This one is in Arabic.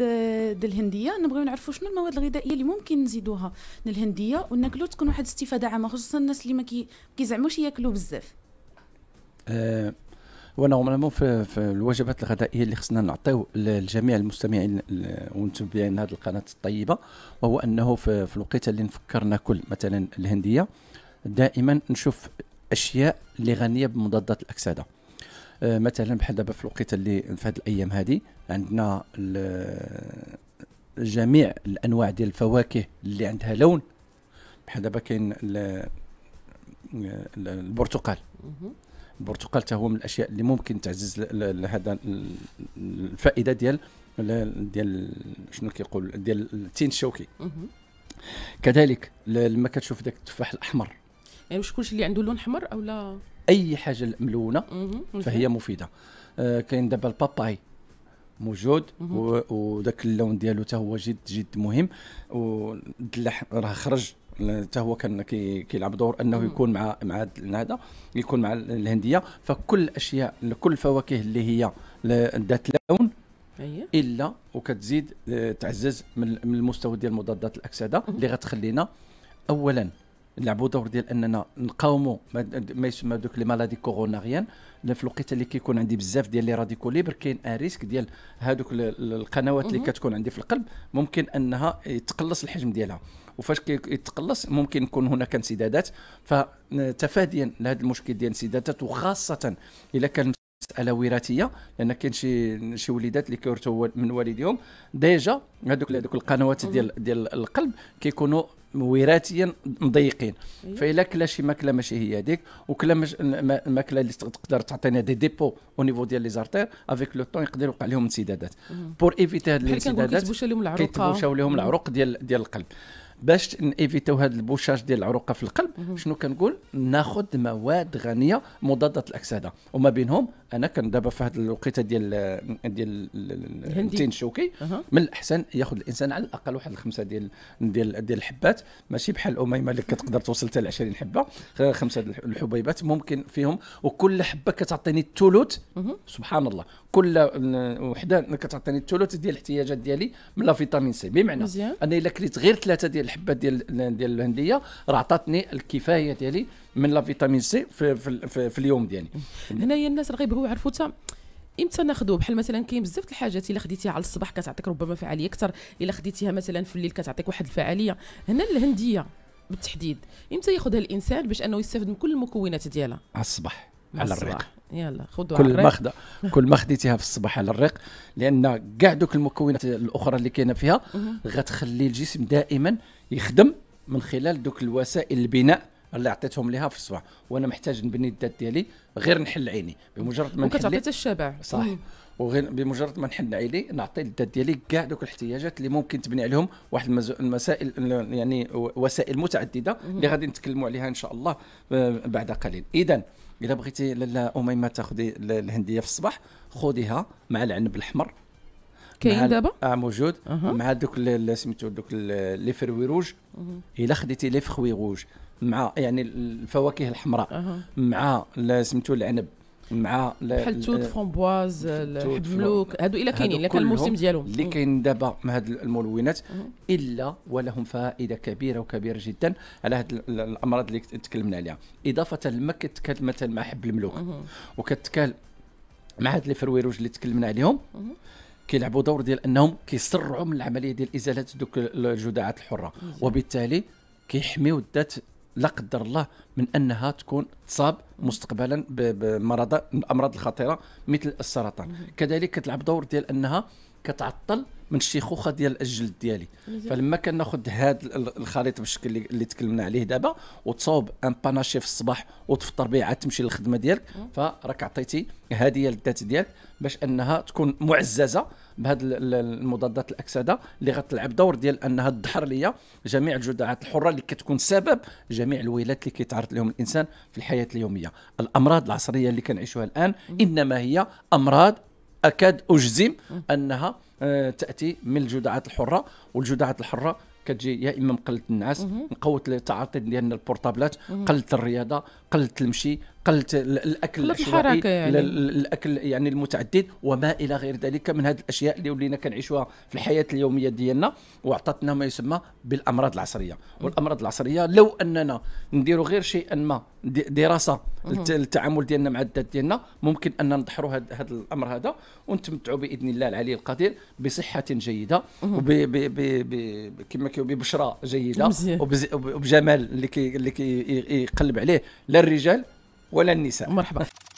الهنديه نبغيو نعرفوا شنو المواد الغذائيه اللي ممكن نزيدوها للهنديه وناكلو تكون واحد الاستفاده عامه خصوصا الناس اللي ما كيزعموش ياكلوا بزاف آه، وانا ونورمالمون في, في الوجبات الغذائيه اللي خصنا نعطيو لجميع المستمعين ومتابعين هذه القناه الطيبه وهو انه في, في الوقيته اللي نفكر ناكل مثلا الهنديه دائما نشوف اشياء اللي غنيه بمضادات الاكسده آه، مثلا بحال دابا في الوقيته اللي في هذه الايام هذه عندنا جميع الانواع ديال الفواكه اللي عندها لون بحال دابا كاين البرتقال البرتقال هو من الاشياء اللي ممكن تعزز هذا الفائده ديال ديال شنو كيقول ديال التين الشوكي كذلك لما كتشوف ذاك التفاح الاحمر يعني كلشي اللي عنده لون احمر او لا اي حاجه ملونه فهي مفيده آه، كاين دابا الباباي موجود وذاك اللون ديالو حتى هو جد جد مهم والدلاح راه خرج حتى هو كان كيلعب دور انه يكون مع مع هذا يكون مع الهنديه فكل الاشياء كل الفواكه اللي هي ذات لون أيه؟ الا وكتزيد آه، تعزز من المستوى ديال مضادات الاكسده اللي غتخلينا اولا نلعبوا دور ديال اننا نقاوموا ما يسمى دوك لي مالادي كوروناريان في الوقت اللي كيكون عندي بزاف ديال لي راديكو ليبر كاين ان ريسك ديال هذوك القنوات اللي كتكون عندي في القلب ممكن انها يتقلص الحجم ديالها وفاش كيتقلص ممكن يكون هناك انسدادات فتفاديا لهذا المشكل ديال الانسدادات وخاصه الا كان مساله وراثيه لان كاين شي شي وليدات اللي كيورثوا من والديهم ديجا هذوك هذوك القنوات ديال ديال القلب كيكونوا وراثيا مضيقين إيه. فالا كلا شي ماكله ماشي هي هذيك وكلا الماكله اللي تقدر تعطينا دي ديبو او نيفو ديال لي زارتير افيك لو طون يقدر يوقع لهم انسدادات بور ايفيتي هاد الانسدادات كيتبوشوا لهم العروق ديال ديال القلب باش نيفيتيو هذا البوشاج ديال العروقه في القلب شنو كنقول ناخذ مواد غنيه مضاده الاكسده وما بينهم انا كان دابا في هذه الوقيته ديال ديال التين الشوكي أه. من الاحسن ياخذ الانسان على الاقل واحد الخمسه ديال ديال ديال الحبات ماشي بحال اميمه اللي كتقدر توصل حتى ل 20 حبه خمسه الحبيبات ممكن فيهم وكل حبه كتعطيني الثلث سبحان الله كل وحده كتعطيني الثلث ديال الاحتياجات ديالي من لا فيتامين سي بمعنى انا الا كليت غير ثلاثه ديال الحبه ديال ديال الهنديه راه عطاتني الكفايه ديالي من لا فيتامين سي في, في, في, في اليوم ديالي هنايا الناس راه غيبغيو يعرفوا حتى امتى ناخذوه بحال مثلا كاين بزاف الحاجات الا خديتيها على الصباح كتعطيك ربما فعاليه اكثر الا خديتيها مثلا في الليل كتعطيك واحد الفعاليه هنا الهنديه بالتحديد امتى ياخذها الانسان باش انه يستفد من كل المكونات ديالها على الصباح على الريق يلا خذوا كل ما خدا كل ما خديتيها في الصباح على الريق لان كاع دوك المكونات الاخرى اللي كاينه فيها غتخلي الجسم دائما يخدم من خلال دوك الوسائل البناء اللي عطيتهم ليها في الصباح وانا محتاج نبني الذات ديالي غير نحل عيني بمجرد ما نحل حتى الشبع صح وغير بمجرد ما نحل عيني نعطي الذات ديالي كاع دوك الاحتياجات اللي ممكن تبني عليهم واحد المسائل يعني وسائل متعدده اللي غادي نتكلموا عليها ان شاء الله آه، بعد قليل اذا اذا بغيتي لاله اميمه تاخذي الهنديه في الصباح خذيها مع العنب الاحمر كاين دابا اه موجود مع دوك سميتو دوك لي فروي روج الا خديتي لي فروي روج مع يعني الفواكه الحمراء مع سميتو العنب مع بحال التوت فرامبواز الحبلوك هادو الا كاينين الا كان الموسم ديالهم اللي كاين دابا مع هاد الملونات الا ولهم فائده كبيره وكبيره جدا على هاد الامراض اللي تكلمنا عليها اضافه لما كتكال مثلا مع حب الملوك وكتكال مع هاد لي فرويروج اللي تكلمنا عليهم كيلعبوا دور ديال انهم كيسرعوا من العمليه ديال ازاله دوك الجداعات الحره وبالتالي كيحميو الذات لا قدر الله من انها تكون تصاب مستقبلا بمرض الامراض الخطيره مثل السرطان كذلك كتلعب دور ديال انها كتعطل من الشيخوخه ديال الجلد ديالي فلما كناخذ هذا الخليط بالشكل اللي تكلمنا عليه دابا وتصاوب ان باناشي في الصباح وتفطر به عاد تمشي للخدمه ديالك فراك عطيتي هديه للذات ديالك باش انها تكون معززه بهذه المضادات الاكسده اللي غتلعب دور ديال انها تدحر ليا جميع الجذعات الحره اللي كتكون سبب جميع الويلات اللي كيتعرض لهم الانسان في الحياه اليوميه الامراض العصريه اللي كنعيشوها الان انما هي امراض اكاد اجزم انها آه، تاتي من الجدعات الحره والجدعات الحره كتجي يا اما من قله النعاس من قوه التعاطي ديالنا البورطابلات قله الرياضه قله المشي قله الاكل قله الحركه يعني الاكل يعني المتعدد وما الى غير ذلك من هذه الاشياء اللي ولينا كنعيشوها في الحياه اليوميه ديالنا واعطتنا ما يسمى بالامراض العصريه والامراض العصريه لو اننا نديروا غير شيء ما دراسه للتعامل ديالنا مع الذات ديالنا ممكن ان نضحروا هذا الامر هذا ونتمتعوا باذن الله العلي القدير بصحه جيده كما كيقولوا ببشره جيده وبجمال اللي كي اللي كيقلب عليه لا الرجال ولا النساء مرحبا